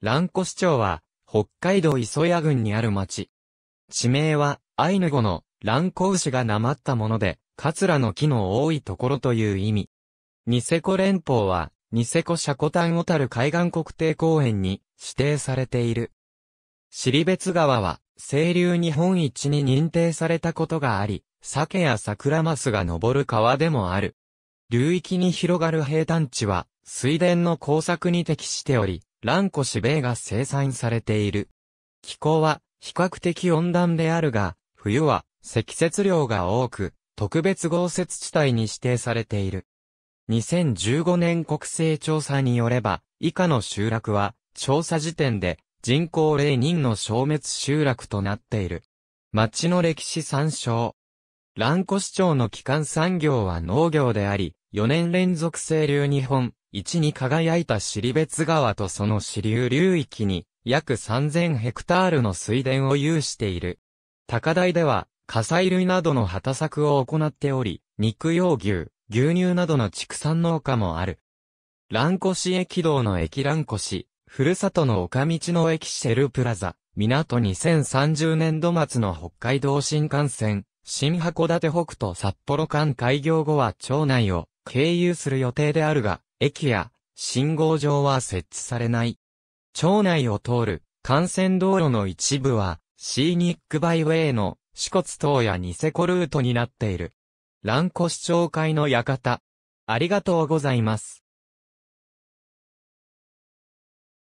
蘭越町は、北海道磯谷郡にある町。地名は、アイヌ語の、蘭越牛がなまったもので、カツラの木の多いところという意味。ニセコ連邦は、ニセコシャコタン小樽海岸国定公園に指定されている。尻別川は、清流日本一に認定されたことがあり、鮭や桜マスが登る川でもある。流域に広がる平坦地は、水田の工作に適しており、ランコシベイが生産されている。気候は比較的温暖であるが、冬は積雪量が多く、特別豪雪地帯に指定されている。2015年国勢調査によれば、以下の集落は、調査時点で人口0人の消滅集落となっている。町の歴史参照。ランコ市町の基幹産業は農業であり、4年連続清流日本一に輝いた尻別川とその支流流域に約3000ヘクタールの水田を有している。高台では火災類などの畑作を行っており、肉用牛、牛乳などの畜産農家もある。蘭越駅道の駅蘭越、ふるさとの岡道の駅シェルプラザ、港2030年度末の北海道新幹線、新函館北斗札幌間開業後は町内を経由する予定であるが、駅や信号場は設置されない。町内を通る幹線道路の一部はシーニックバイウェイの四骨島やニセコルートになっている。蘭越町会の館。ありがとうございます。